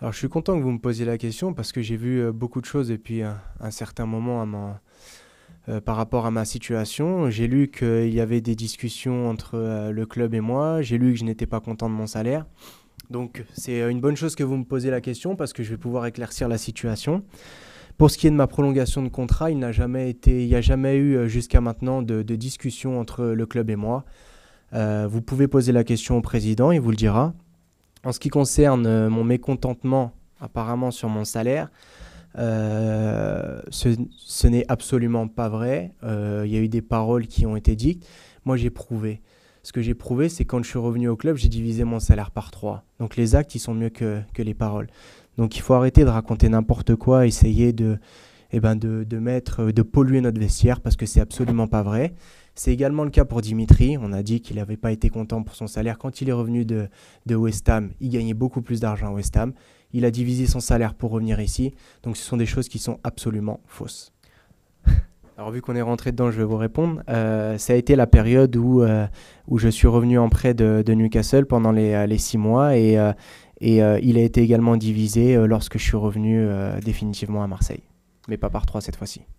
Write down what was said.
Alors je suis content que vous me posiez la question parce que j'ai vu euh, beaucoup de choses depuis un, un certain moment à euh, par rapport à ma situation. J'ai lu qu'il y avait des discussions entre euh, le club et moi. J'ai lu que je n'étais pas content de mon salaire. Donc c'est une bonne chose que vous me posiez la question parce que je vais pouvoir éclaircir la situation. Pour ce qui est de ma prolongation de contrat, il n'a jamais été, il n'y a jamais eu jusqu'à maintenant de, de, discussion entre le club et moi. vous pouvez poser la question au président, il vous le dira. En ce qui concerne euh, mon mécontentement apparemment sur mon salaire, euh, ce, n'est absolument pas vrai. Euh, il y a eu des paroles qui ont été dites. Moi, j'ai prouvé. Ce que j'ai prouvé, c'est quand je suis revenu au club, j'ai divisé mon salaire par trois. Donc les actes, ils sont mieux que les paroles. Donc il faut arrêter de raconter n'importe quoi, essayer de, eh ben de, mettre, euh, de polluer notre vestiaire parce que c'est absolument pas vrai. C'est également le cas pour Dimitri. On a dit qu'il n'avait pas été content pour son salaire. Quand il est revenu de, West Ham, il gagnait beaucoup plus d'argent à West Ham. Il a divisé son salaire pour revenir ici. Donc ce sont des choses qui sont absolument fausses. Alors vu qu'on est rentré dedans, je vais vous répondre. Euh, ça a été la période où, euh, où je suis revenu en prêt de, Newcastle pendant les, six mois et il a été également divisé lorsque je suis revenu définitivement à Marseille mais pas par trois cette fois-ci.